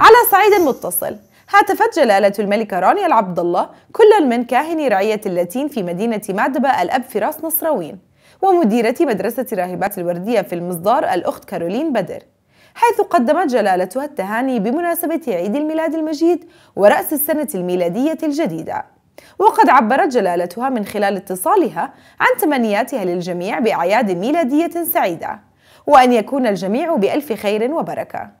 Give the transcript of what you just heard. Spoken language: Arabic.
على صعيد متصل هاتفت جلالة الملكة رانيا العبد الله كل من كاهن رعية اللاتين في مدينة معدبة الأب فراس نصراوين ومديرة مدرسة راهبات الوردية في المصدار الأخت كارولين بدر حيث قدمت جلالتها التهاني بمناسبة عيد الميلاد المجيد ورأس السنة الميلادية الجديدة وقد عبرت جلالتها من خلال اتصالها عن تمنياتها للجميع بأعياد ميلادية سعيدة وأن يكون الجميع بألف خير وبركة